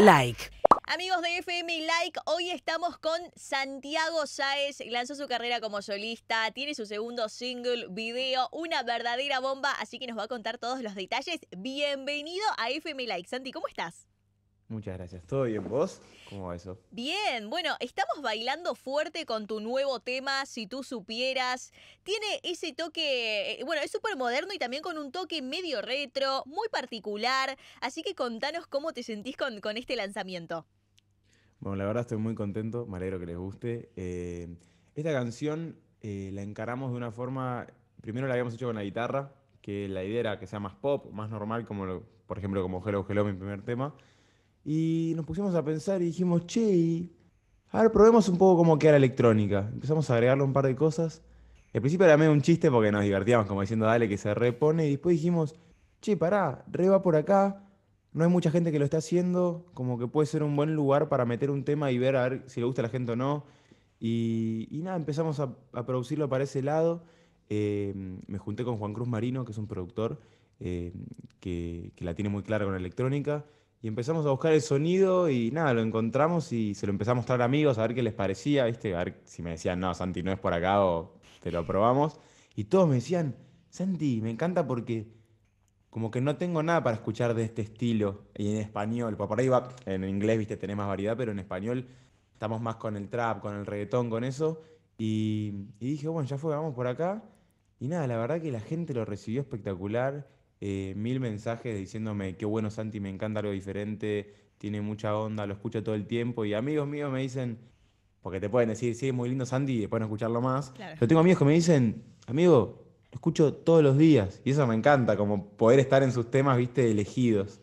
Like. Amigos de FM Like, hoy estamos con Santiago Sáez. Lanzó su carrera como solista, tiene su segundo single, video, una verdadera bomba, así que nos va a contar todos los detalles. Bienvenido a FM Like. Santi, ¿cómo estás? Muchas gracias. ¿Todo bien vos? ¿Cómo va eso? Bien, bueno, estamos bailando fuerte con tu nuevo tema, Si tú supieras. Tiene ese toque, eh, bueno, es súper moderno y también con un toque medio retro, muy particular. Así que contanos cómo te sentís con, este lanzamiento. Bueno, la verdad estoy muy contento, me alegro que les guste. Eh, esta canción eh, la encaramos de una forma, primero la habíamos hecho con la guitarra, que la idea era que sea más pop, más normal, como por ejemplo como Hello Hello, mi primer tema. Y nos pusimos a pensar y dijimos, che, a ver, probemos un poco cómo queda la electrónica. Empezamos a agregarle un par de cosas. Al principio era medio un chiste porque nos divertíamos como diciendo, dale, que se repone. Y después dijimos, che, pará, re va por acá. No hay mucha gente que lo está haciendo. Como que puede ser un buen lugar para meter un tema y ver a ver si le gusta a la gente o no. Y, nada, empezamos a, producirlo para ese lado. Eh, me junté con Juan Cruz Marino, que es un productor eh, que, que la tiene muy clara con la electrónica y empezamos a buscar el sonido y nada, lo encontramos y se lo empezamos a mostrar a amigos a ver qué les parecía, ¿viste? A ver si me decían, no, Santi, no es por acá o te lo probamos. Y todos me decían, Santi, me encanta porque como que no tengo nada para escuchar de este estilo y en español, pues por ahí va, en inglés, ¿viste? Tenés más variedad, pero en español estamos más con el trap, con el reggaetón, con eso. Y, y dije, bueno, ya fue, vamos por acá. Y nada, la verdad que la gente lo recibió espectacular eh, mil mensajes diciéndome, qué bueno Santi, me encanta algo diferente, tiene mucha onda, lo escucho todo el tiempo. Y amigos míos me dicen, porque te pueden decir, sí, es muy lindo Santi, y después no escucharlo más. Pero tengo amigos que me dicen, amigo, lo escucho todos los días. Y eso me encanta, como poder estar en sus temas, viste, elegidos.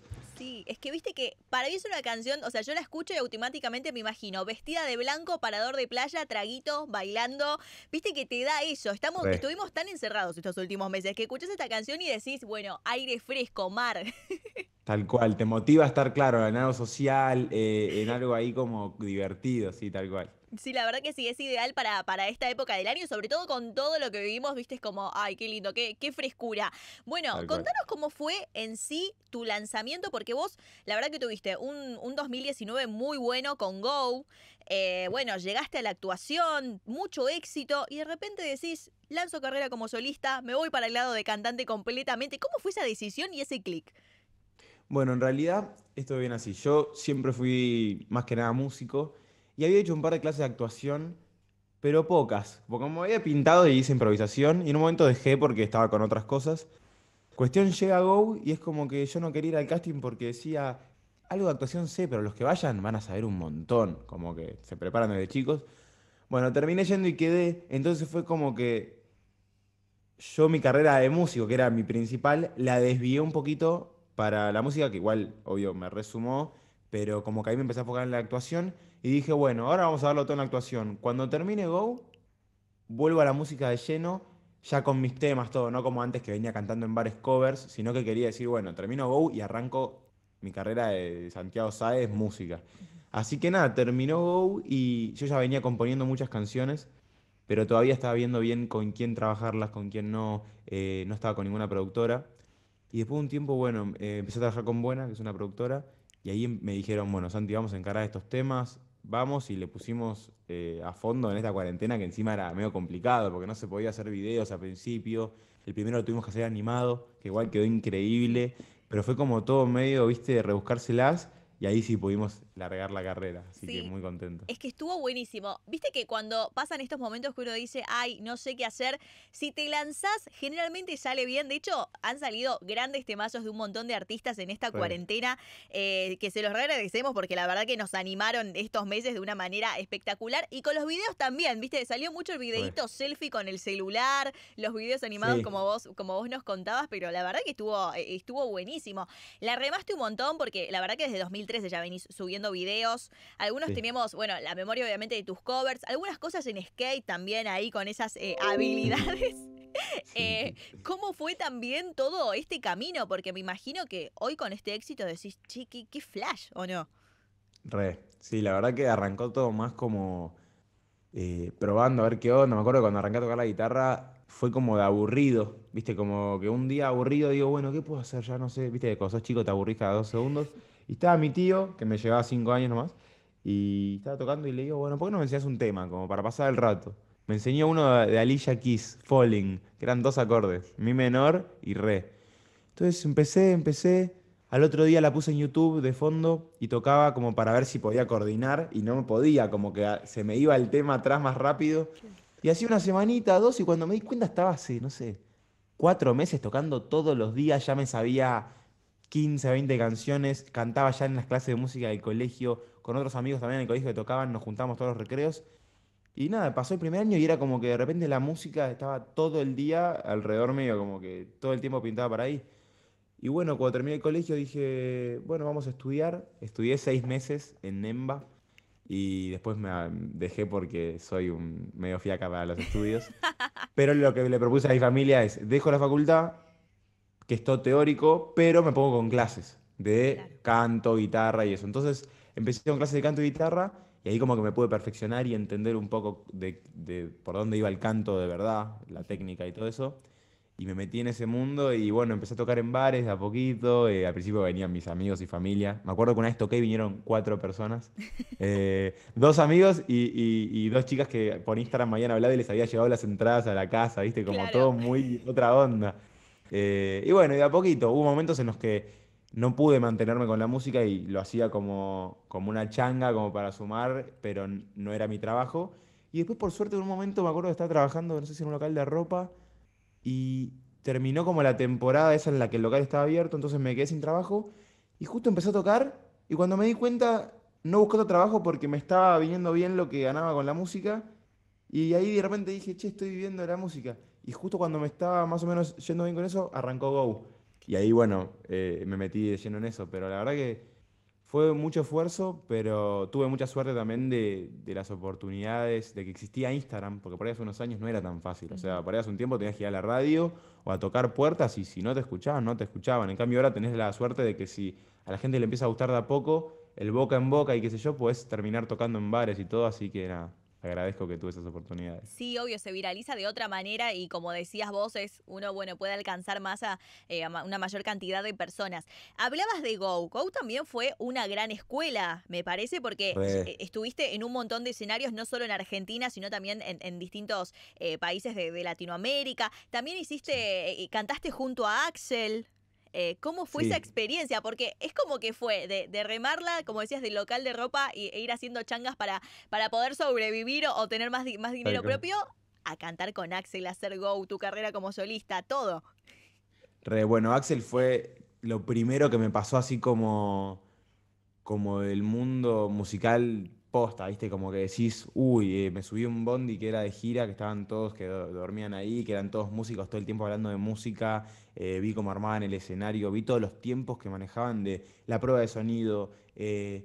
Es que viste que para mí es una canción, o sea, yo la escucho y automáticamente me imagino vestida de blanco, parador de playa, traguito, bailando. Viste que te da eso. Estamos, estuvimos tan encerrados estos últimos meses que escuchás esta canción y decís, bueno, aire fresco, mar. Tal cual, te motiva a estar claro en algo social, eh, en algo ahí como divertido, sí, tal cual. Sí, la verdad que sí, es ideal para, para esta época del año, sobre todo con todo lo que vivimos, viste, como, ay, qué lindo, qué, qué frescura. Bueno, contanos cómo fue en sí tu lanzamiento, porque vos, la verdad que tuviste un, 2019 muy bueno con Go, eh, bueno, llegaste a la actuación, mucho éxito, y de repente decís, lanzo carrera como solista, me voy para el lado de cantante completamente. ¿Cómo fue esa decisión y ese clic? Bueno, en realidad, esto viene así. Yo siempre fui más que nada músico y había hecho un par de clases de actuación, pero pocas. Porque como había pintado y hice improvisación, y en un momento dejé porque estaba con otras cosas. Cuestión llega a Go y es como que yo no quería ir al casting porque decía, algo de actuación sé, pero los que vayan van a saber un montón, como que se preparan desde chicos. Bueno, terminé yendo y quedé, entonces fue como que yo mi carrera de músico, que era mi principal, la desvié un poquito para la música, que igual, obvio, me resumó, pero como que ahí me empecé a enfocar en la actuación y dije, bueno, ahora vamos a darlo todo en la actuación. Cuando termine Go, vuelvo a la música de lleno, ya con mis temas, todo, no como antes que venía cantando en bares covers, sino que quería decir, bueno, termino Go y arranco mi carrera de Santiago Saez, música. Así que nada, terminó Go y yo ya venía componiendo muchas canciones, pero todavía estaba viendo bien con quién trabajarlas, con quién no, eh, no estaba con ninguna productora. Y después de un tiempo, bueno, eh, empecé a trabajar con Buena, que es una productora, y ahí me dijeron, bueno, Santi, vamos a encarar estos temas, vamos y le pusimos eh, a fondo en esta cuarentena que encima era medio complicado porque no se podía hacer videos al principio. El primero lo tuvimos que hacer animado, que igual quedó increíble, pero fue como todo medio, viste, de rebuscárselas y ahí sí pudimos largar la carrera, así que muy contento. Es que estuvo buenísimo. Viste que cuando pasan estos momentos que uno dice, ay, no sé qué hacer, si te lanzás, generalmente sale bien. De hecho, han salido grandes temazos de un montón de artistas en esta cuarentena, eh, que se los reagradecemos porque la verdad que nos animaron estos meses de una manera espectacular. Y con los videos también, viste, salió mucho el videito selfie con el celular, los videos animados como vos, como vos nos contabas, pero la verdad que estuvo, eh, estuvo buenísimo. La remaste un montón porque la verdad que desde 2000 ya venís subiendo videos. Algunos teníamos, bueno, la memoria obviamente de tus covers, algunas cosas en skate también ahí con esas eh, uh. habilidades. Eh, ¿Cómo fue también todo este camino? Porque me imagino que hoy con este éxito decís, chiqui, qué flash, ¿o no? Re, sí, la verdad que arrancó todo más como eh, probando a ver qué onda. Me acuerdo cuando arranqué a tocar la guitarra fue como de aburrido, viste, como que un día aburrido digo, bueno, ¿qué puedo hacer? Ya no sé, viste, cuando sos chico te aburrís cada dos segundos. Y estaba mi tío, que me llevaba cinco años nomás, y estaba tocando y le digo, bueno, ¿por qué no me enseñas un tema? Como para pasar el rato. Me enseñó uno de Alicia Keys, Falling, que eran dos acordes, mi menor y re. Entonces empecé, empecé. Al otro día la puse en YouTube de fondo y tocaba como para ver si podía coordinar y no me podía, como que se me iba el tema atrás más rápido. Y así una semanita, dos, y cuando me di cuenta estaba así, no sé, cuatro meses tocando todos los días, ya me sabía 15, 20 canciones, cantaba ya en las clases de música del colegio, con otros amigos también en el colegio que tocaban, nos juntábamos todos los recreos. Y nada, pasó el primer año y era como que de repente la música estaba todo el día alrededor mío, como que todo el tiempo pintaba para ahí. Y bueno, cuando terminé el colegio dije, bueno, vamos a estudiar. Estudié seis meses en NEMBA y después me dejé porque soy un medio fiaca para los estudios. Pero lo que le propuse a mi familia es, dejo la facultad, que es todo teórico, pero me pongo con clases de canto, guitarra y eso. Entonces empecé con clases de canto y guitarra y ahí como que me pude perfeccionar y entender un poco de, por dónde iba el canto de verdad, la técnica y todo eso. Y me metí en ese mundo y bueno, empecé a tocar en bares de a poquito. Eh, al principio venían mis amigos y familia. Me acuerdo que una vez toqué y vinieron cuatro personas. Eh, dos amigos y, dos chicas que por Instagram mañana habían hablado y les había llevado las entradas a la casa, ¿viste? Como todo muy otra onda. Eh, y bueno, y de a poquito, hubo momentos en los que no pude mantenerme con la música y lo hacía como, como una changa, como para sumar, pero no era mi trabajo. Y después, por suerte, en un momento me acuerdo que estaba trabajando, no sé si en un local de ropa, y terminó como la temporada esa en la que el local estaba abierto, entonces me quedé sin trabajo, y justo empecé a tocar, y cuando me di cuenta, no buscaba trabajo porque me estaba viniendo bien lo que ganaba con la música, y ahí de repente dije, che, estoy viviendo de la música. Y justo cuando me estaba más o menos yendo bien con eso, arrancó Go. Y ahí, bueno, eh, me metí de lleno en eso. Pero la verdad que fue mucho esfuerzo, pero tuve mucha suerte también de, de, las oportunidades, de que existía Instagram, porque por ahí hace unos años no era tan fácil. O sea, por ahí hace un tiempo tenías que ir a la radio o a tocar puertas y si no te escuchaban, no te escuchaban. En cambio ahora tenés la suerte de que si a la gente le empieza a gustar de a poco, el boca en boca y qué sé yo, puedes terminar tocando en bares y todo, así que nada, agradezco que tuve esas oportunidades. Sí, obvio, se viraliza de otra manera y como decías vos, uno bueno puede alcanzar más a, eh, una mayor cantidad de personas. Hablabas de Go. Go también fue una gran escuela, me parece, porque eh, estuviste en un montón de escenarios, no solo en Argentina, sino también en, distintos eh, países de, Latinoamérica. También hiciste, cantaste junto a Axel. Eh, ¿Cómo fue esa experiencia? Porque es como que fue de, remarla, como decías, del local de ropa y, e ir haciendo changas para, para poder sobrevivir o, tener más, más dinero propio, a cantar con Axel, a hacer Go, tu carrera como solista, todo. Re, bueno, Axel fue lo primero que me pasó así como, como el mundo musical ¿viste? Como que decís, uy, eh, me subí un bondi que era de gira, que estaban todos, que dormían ahí, que eran todos músicos todo el tiempo hablando de música, eh, vi cómo armaban el escenario, vi todos los tiempos que manejaban de la prueba de sonido, eh,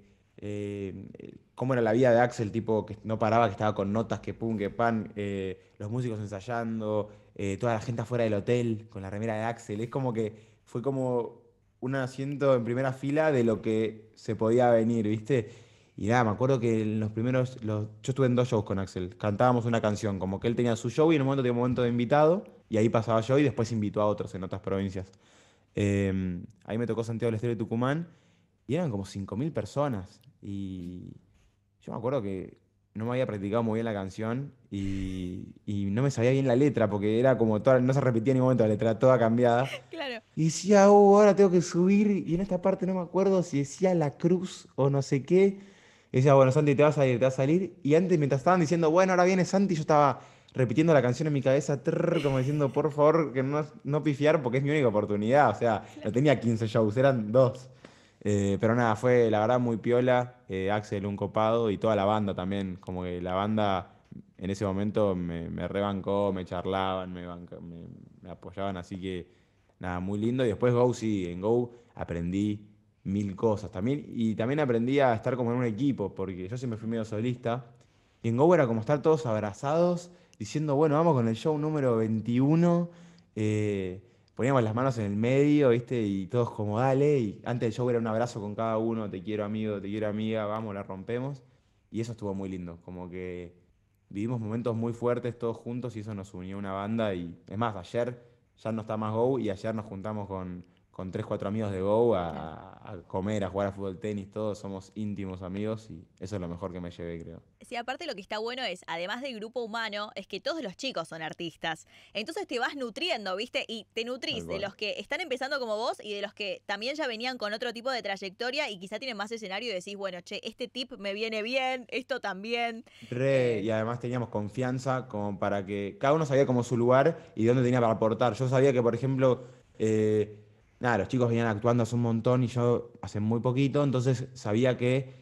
cómo era la vida de Axel, tipo que no paraba, que estaba con notas, que pum, que pan, los músicos ensayando, toda la gente afuera del hotel con la remera de Axel, es como que fue como un asiento en primera fila de lo que se podía venir, ¿viste? Y nada, me acuerdo que en los primeros, los, yo estuve en dos shows con Axel, cantábamos una canción, como que él tenía su show y en un momento tenía un momento de invitado, y ahí pasaba yo y después invitó a otros en otras provincias. Em, ahí me tocó Santiago del Estero y Tucumán, y eran como 5.000 personas. Y yo me acuerdo que no me había practicado muy bien la canción y, no me sabía bien la letra porque era como toda, no se repetía en ningún momento la letra, toda cambiada. Claro. Y decía, oh, ahora tengo que subir y en esta parte no me acuerdo si decía la cruz o no sé qué decía, bueno, Santi, te vas a ir, te vas a salir. Y antes, mientras estaban diciendo, bueno, ahora viene Santi, yo estaba repitiendo la canción en mi cabeza, como diciendo, por favor, que no, no pifiar porque es mi única oportunidad. O sea, no tenía 15 shows, eran dos. Eh, pero nada, fue la verdad muy piola. Eh, Axel, un copado y toda la banda también. Como que la banda en ese momento me, rebancó, me charlaban, me, me, apoyaban. Así que nada, muy lindo. Y después Go, sí, en Go aprendí mil cosas. También, y también aprendí a estar como en un equipo, porque yo siempre fui medio solista. Y en Go era como estar todos abrazados, diciendo, bueno, vamos con el show número 21. Eh, poníamos las manos en el medio, ¿viste? Y todos como, dale. Y antes del show era un abrazo con cada uno, te quiero amigo, te quiero amiga, vamos, la rompemos. Y eso estuvo muy lindo, como que vivimos momentos muy fuertes todos juntos y eso nos unió una banda. Y es más, ayer ya no está más Go y ayer nos juntamos con con tres, cuatro amigos de Go a, comer, a jugar a fútbol, tenis, todos somos íntimos amigos y eso es lo mejor que me llevé, creo. Sí, aparte lo que está bueno es, además del grupo humano, es que todos los chicos son artistas. Entonces te vas nutriendo, ¿viste? Y te nutrís de los que están empezando como vos y de los que también ya venían con otro tipo de trayectoria y quizá tienen más escenario y decís, bueno, che, este tip me viene bien, esto también. Re, eh. y además teníamos confianza como para que cada uno sabía como su lugar y dónde tenía para aportar. Yo sabía que, por ejemplo, eh, nada, los chicos venían actuando hace un montón y yo hace muy poquito, entonces sabía que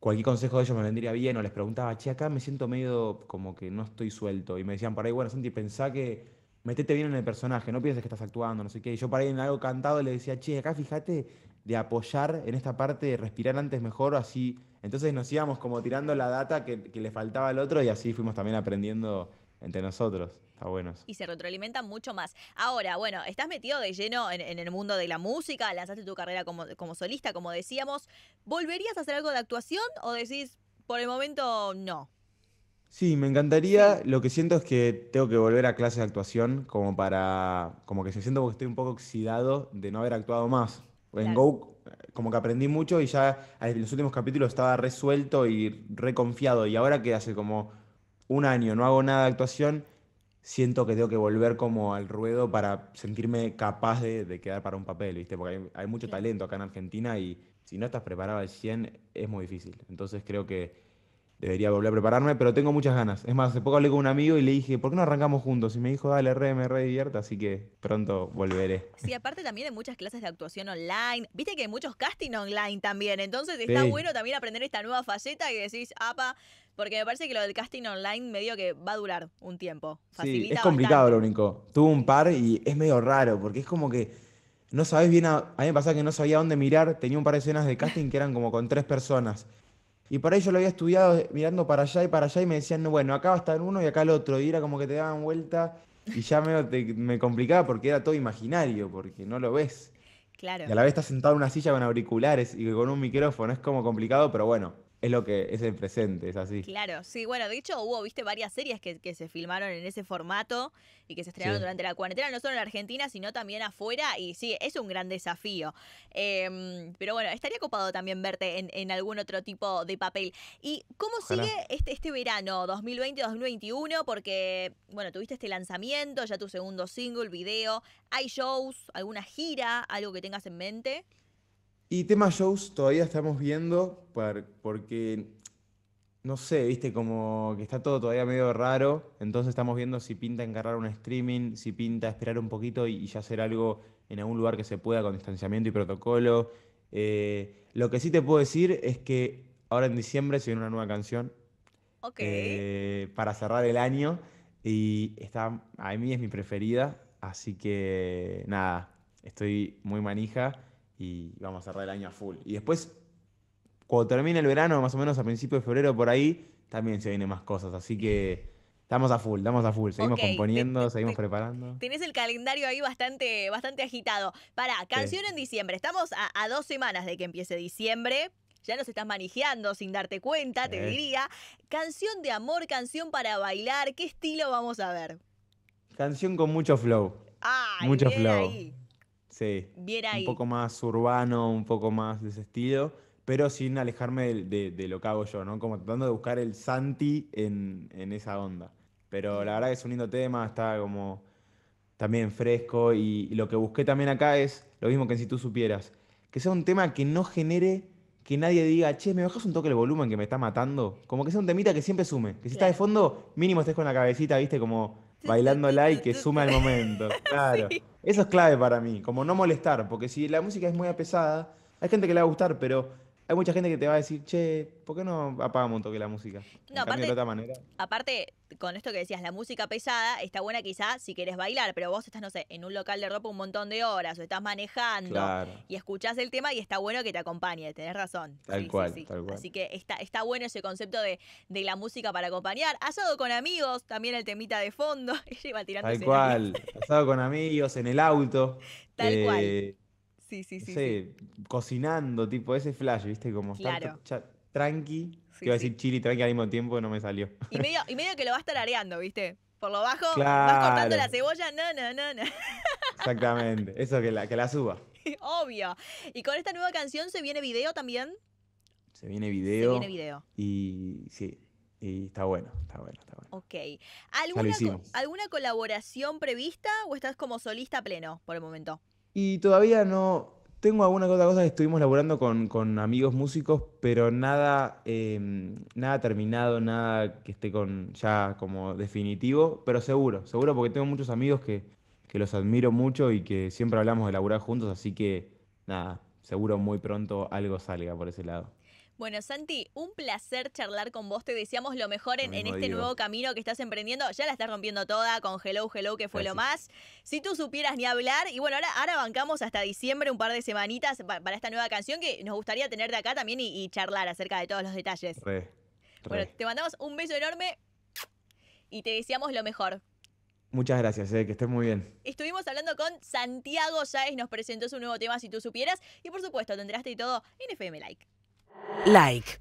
cualquier consejo de ellos me vendría bien o les preguntaba, che, acá me siento medio como que no estoy suelto. Y me decían, por ahí, bueno, Santi, pensá que metete bien en el personaje, no pienses que estás actuando, no sé qué. Y yo por ahí en algo cantado le decía, che, acá fíjate de apoyar en esta parte, respirar antes mejor, así. Entonces nos íbamos como tirando la data que, que le faltaba al otro y así fuimos también aprendiendo entre nosotros. Está bueno. Y se retroalimentan mucho más. Ahora, bueno, estás metido de lleno en, el mundo de la música, lanzaste tu carrera como, solista, como decíamos. ¿Volverías a hacer algo de actuación o decís, por el momento, no? Sí, me encantaría. Lo que siento es que tengo que volver a clases de actuación como para. como que se siento porque estoy un poco oxidado de no haber actuado más. En Go, como que aprendí mucho y ya en los últimos capítulos estaba resuelto y reconfiado. Y ahora que hace como un año no hago nada de actuación, siento que tengo que volver como al ruedo para sentirme capaz de, quedar para un papel, ¿viste? Porque hay, mucho talento acá en Argentina y si no estás preparado al 100 es muy difícil. Entonces creo que debería volver a prepararme, pero tengo muchas ganas. Es más, hace poco hablé con un amigo y le dije, ¿por qué no arrancamos juntos? Y me dijo, dale, re, me re divierta, así que pronto volveré. Sí, aparte también hay muchas clases de actuación online. Viste que hay muchos casting online también, entonces está bueno también aprender esta nueva faceta y decís, apa, porque me parece que lo del casting online medio que va a durar un tiempo. Facilita sí, es complicado lo único. Tuve un par y es medio raro, porque es como que no sabés bien, a, a mí me pasaba que no sabía dónde mirar, tenía un par de escenas de casting que eran como con tres personas. Y por ahí yo lo había estudiado mirando para allá y para allá y me decían, bueno, acá va a estar uno y acá el otro. Y era como que te daban vuelta y ya me, me complicaba porque era todo imaginario, porque no lo ves. Claro. Y a la vez estás sentado en una silla con auriculares y con un micrófono, es como complicado, pero bueno, es lo que es el presente, es así. Claro, sí, bueno, de hecho hubo, viste, varias series que, que se filmaron en ese formato y que se estrenaron durante la cuarentena, no solo en Argentina, sino también afuera, y sí, es un gran desafío. Em, pero bueno, estaría ocupado también verte en, en, algún otro tipo de papel. ¿Y cómo sigue este, este verano 2020-2021? Porque, bueno, tuviste este lanzamiento, ya tu segundo single, video, ¿hay shows, alguna gira, algo que tengas en mente? Y tema shows todavía estamos viendo porque, no sé, viste, como que está todo todavía medio raro. Entonces estamos viendo si pinta encargar un streaming, si pinta esperar un poquito y, ya hacer algo en algún lugar que se pueda con distanciamiento y protocolo. Eh, lo que sí te puedo decir es que ahora en diciembre se viene una nueva canción. Okay. Eh, para cerrar el año. Y está, a mí es mi preferida. Así que nada, estoy muy manija y vamos a cerrar el año a full. Y después, cuando termine el verano, más o menos a principios de febrero por ahí, también se vienen más cosas. Así que estamos a full, estamos a full. Seguimos componiendo, seguimos preparando. Tenés el calendario ahí bastante, bastante agitado. Para, canción en diciembre. Estamos a, dos semanas de que empiece diciembre ya nos estás manejando sin darte cuenta, te diría. Canción de amor, canción para bailar, ¿qué estilo vamos a ver? Canción con mucho flow. Ah, mucho flow. Sí. Un poco más urbano, un poco más de ese estilo, pero sin alejarme de, lo que hago yo, ¿no? Como tratando de buscar el Santi en, esa onda. Pero la verdad que es un lindo tema, está como también fresco y, lo que busqué también acá es lo mismo que si tú supieras. Que sea un tema que no genere que nadie diga, che, me bajas un toque el volumen que me está matando. Como que sea un temita que siempre sume. Que si está de fondo, mínimo estés con la cabecita, viste, como bailándola y que sume al momento. Claro. Eso es clave para mí, como no molestar, porque si la música es muy pesada, hay gente que le va a gustar, pero hay mucha gente que te va a decir, che, ¿por qué no apagamos un toque la música? No, aparte, aparte, con esto que decías, la música pesada está buena quizás si querés bailar, pero vos estás, no sé, en un local de ropa un montón de horas o estás manejando y escuchás el tema y está bueno que te acompañe, tenés razón. Tal, cual, tal cual, Así que está, está bueno ese concepto de, la música para acompañar. Asado con amigos, también el temita de fondo. Tal cual, asado con amigos, en el auto. Tal cual. Eh, Sí, sí, sí. sí. cocinando, tipo ese flash, ¿viste? Como tranqui. iba a decir chili tranqui al mismo tiempo, no me salió. Y medio, y medio que lo vas tarareando, ¿viste? Por lo bajo, vas cortando la cebolla, no, no, no, no. Exactamente, eso que la, suba. Obvio. ¿Y con esta nueva canción se viene video también? Se viene video. Se viene video. Y sí, y está bueno, está bueno, está bueno. Ok. ¿Alguna, ¿Alguna colaboración prevista o estás como solista pleno por el momento? Y todavía no. Tengo alguna otra cosa que estuvimos laburando con, amigos músicos, pero nada, em, nada terminado, nada que esté con ya como definitivo, pero seguro, seguro porque tengo muchos amigos que, que los admiro mucho y que siempre hablamos de laburar juntos, así que nada, seguro muy pronto algo salga por ese lado. Bueno, Santi, un placer charlar con vos. Te deseamos lo mejor en, este nuevo camino que estás emprendiendo. Ya la estás rompiendo toda con Hello, Hello, que fue lo más. Si tú supieras ni hablar, y bueno, ahora, ahora bancamos hasta diciembre un par de semanitas para, esta nueva canción que nos gustaría tener de acá también y, charlar acerca de todos los detalles. Bueno, te mandamos un beso enorme y te deseamos lo mejor. Muchas gracias, eh, que estés muy bien. Estuvimos hablando con Santiago Sáez, nos presentó su nuevo tema Si tú supieras y por supuesto tendráste todo en FM Like. like.